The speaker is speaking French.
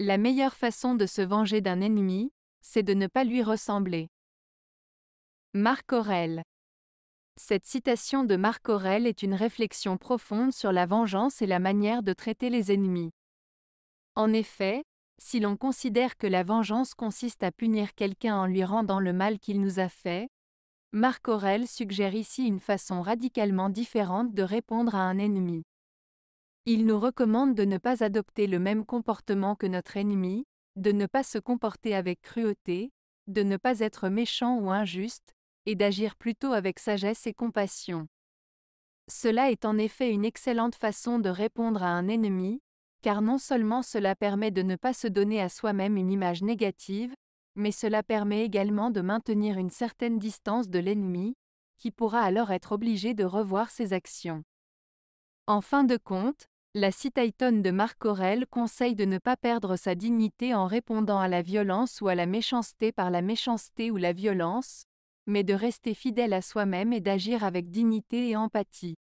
La meilleure façon de se venger d'un ennemi, c'est de ne pas lui ressembler. Marc Aurèle Cette citation de Marc Aurèle est une réflexion profonde sur la vengeance et la manière de traiter les ennemis. En effet, si l'on considère que la vengeance consiste à punir quelqu'un en lui rendant le mal qu'il nous a fait, Marc Aurèle suggère ici une façon radicalement différente de répondre à un ennemi. Il nous recommande de ne pas adopter le même comportement que notre ennemi, de ne pas se comporter avec cruauté, de ne pas être méchant ou injuste, et d'agir plutôt avec sagesse et compassion. Cela est en effet une excellente façon de répondre à un ennemi, car non seulement cela permet de ne pas se donner à soi-même une image négative, mais cela permet également de maintenir une certaine distance de l'ennemi, qui pourra alors être obligé de revoir ses actions. En fin de compte, la Citayton de Marc Aurèle conseille de ne pas perdre sa dignité en répondant à la violence ou à la méchanceté par la méchanceté ou la violence, mais de rester fidèle à soi-même et d'agir avec dignité et empathie.